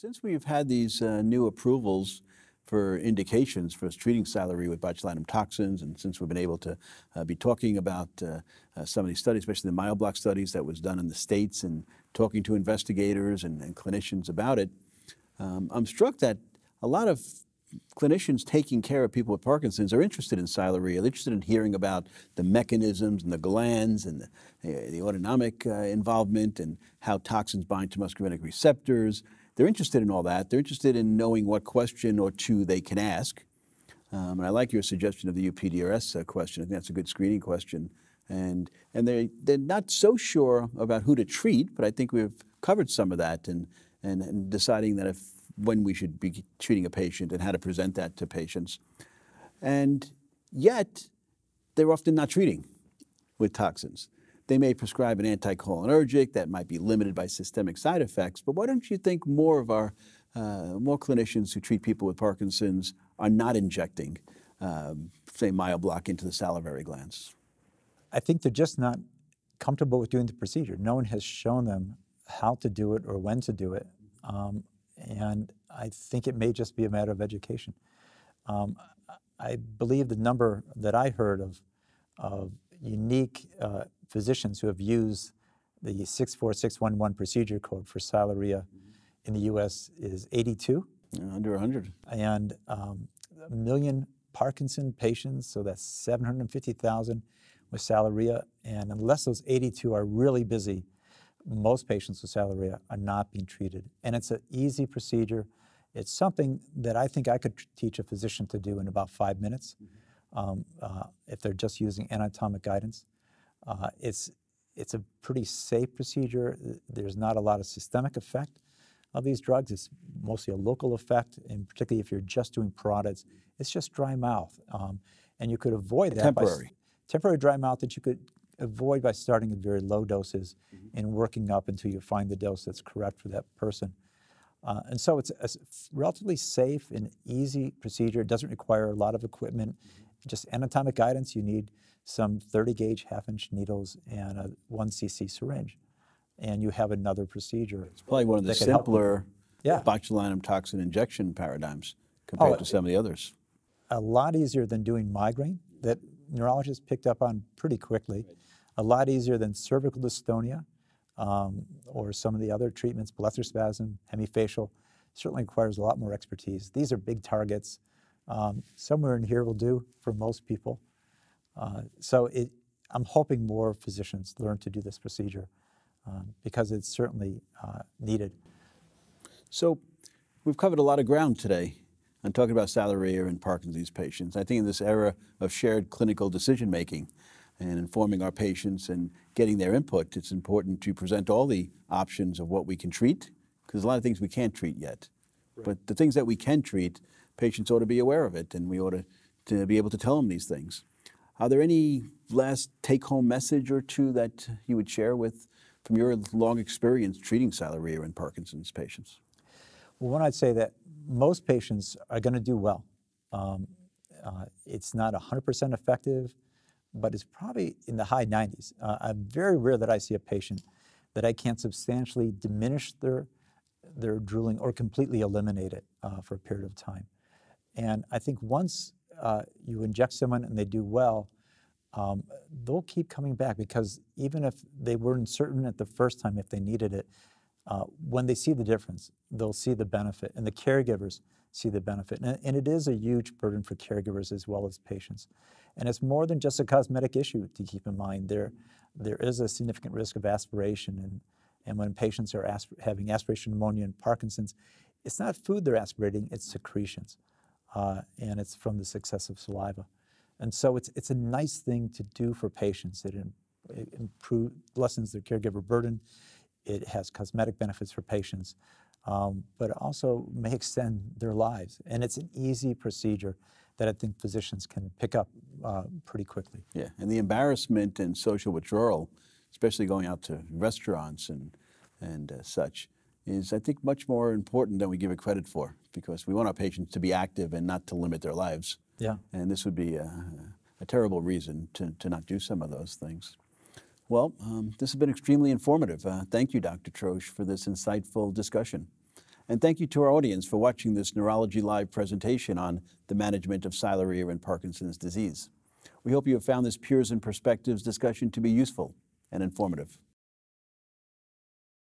Since we've had these uh, new approvals for indications for treating salary with botulinum toxins, and since we've been able to uh, be talking about uh, uh some of these studies, especially the myoblock studies that was done in the States and talking to investigators and, and clinicians about it, um, I'm struck that a lot of clinicians taking care of people with Parkinson's are interested in they are interested in hearing about the mechanisms and the glands and the, the autonomic uh, involvement and how toxins bind to muscarinic receptors they're interested in all that. They're interested in knowing what question or two they can ask. Um, and I like your suggestion of the UPDRS uh, question. I think that's a good screening question. And, and they, they're not so sure about who to treat, but I think we've covered some of that and, and, and deciding that if when we should be treating a patient and how to present that to patients. And yet, they're often not treating with toxins. They may prescribe an anticholinergic that might be limited by systemic side effects, but why don't you think more of our uh, more clinicians who treat people with Parkinson's are not injecting, um, say, myoblock into the salivary glands? I think they're just not comfortable with doing the procedure. No one has shown them how to do it or when to do it. Um, and I think it may just be a matter of education. Um, I believe the number that I heard of, of unique uh, physicians who have used the 64611 procedure code for salary mm-hmm. in the US is 82. Yeah, under 100. And um, a million Parkinson patients, so that's 750,000 with salaria. And unless those 82 are really busy, most patients with salaria are not being treated. And it's an easy procedure. It's something that I think I could teach a physician to do in about five minutes. Mm -hmm um, uh, if they're just using anatomic guidance. Uh, it's, it's a pretty safe procedure. There's not a lot of systemic effect of these drugs. It's mostly a local effect, and particularly if you're just doing carotids, it's just dry mouth. Um, and you could avoid that temporary. By, temporary dry mouth that you could avoid by starting at very low doses mm-hmm. and working up until you find the dose that's correct for that person. Uh, and so it's a relatively safe and easy procedure. It doesn't require a lot of equipment. Mm-hmm just anatomic guidance, you need some 30 gauge half inch needles and a 1 cc syringe. And you have another procedure. It's probably one of the simpler yeah. botulinum toxin injection paradigms oh, compared oh, to some of the others. A lot easier than doing migraine that neurologists picked up on pretty quickly. A lot easier than cervical dystonia um, or some of the other treatments, blepharospasm, hemifacial, certainly requires a lot more expertise. These are big targets um, somewhere in here will do for most people. Uh, so it, I'm hoping more physicians learn to do this procedure um, because it's certainly uh, needed. So we've covered a lot of ground today on talking about salivary and Parkinson's patients. I think in this era of shared clinical decision making and informing our patients and getting their input, it's important to present all the options of what we can treat because there's a lot of things we can't treat yet. Right. But the things that we can treat, patients ought to be aware of it, and we ought to, to be able to tell them these things. Are there any last take-home message or two that you would share with from your long experience treating sialorrhea in Parkinson's patients? Well, one, I'd say that most patients are going to do well. Um, uh, it's not 100% effective, but it's probably in the high 90s. Uh, I'm very rare that I see a patient that I can't substantially diminish their, their drooling or completely eliminate it uh, for a period of time. And I think once uh, you inject someone and they do well, um, they'll keep coming back because even if they weren't certain at the first time if they needed it, uh, when they see the difference, they'll see the benefit, and the caregivers see the benefit. And, and, it is a huge burden for caregivers as well as patients. And it's more than just a cosmetic issue to keep in mind. There, there is a significant risk of aspiration, and, and when patients are asp having aspiration pneumonia and Parkinson's, it's not food they're aspirating, it's secretions uh, and it's from the success of saliva. And so it's, it's a nice thing to do for patients. It, improves, it improve, lessens their caregiver burden. It has cosmetic benefits for patients, um, but it also may extend their lives. And it's an easy procedure that I think physicians can pick up uh, pretty quickly. Yeah, and the embarrassment and social withdrawal, especially going out to restaurants and, and uh, such, is, I think, much more important than we give it credit for because we want our patients to be active and not to limit their lives. Yeah. And this would be a, a terrible reason to, to not do some of those things. Well, um, this has been extremely informative. Uh, thank you, Dr. Troche, for this insightful discussion. And thank you to our audience for watching this Neurology Live presentation on the management of siluria and Parkinson's disease. We hope you have found this Peers and Perspectives discussion to be useful and informative.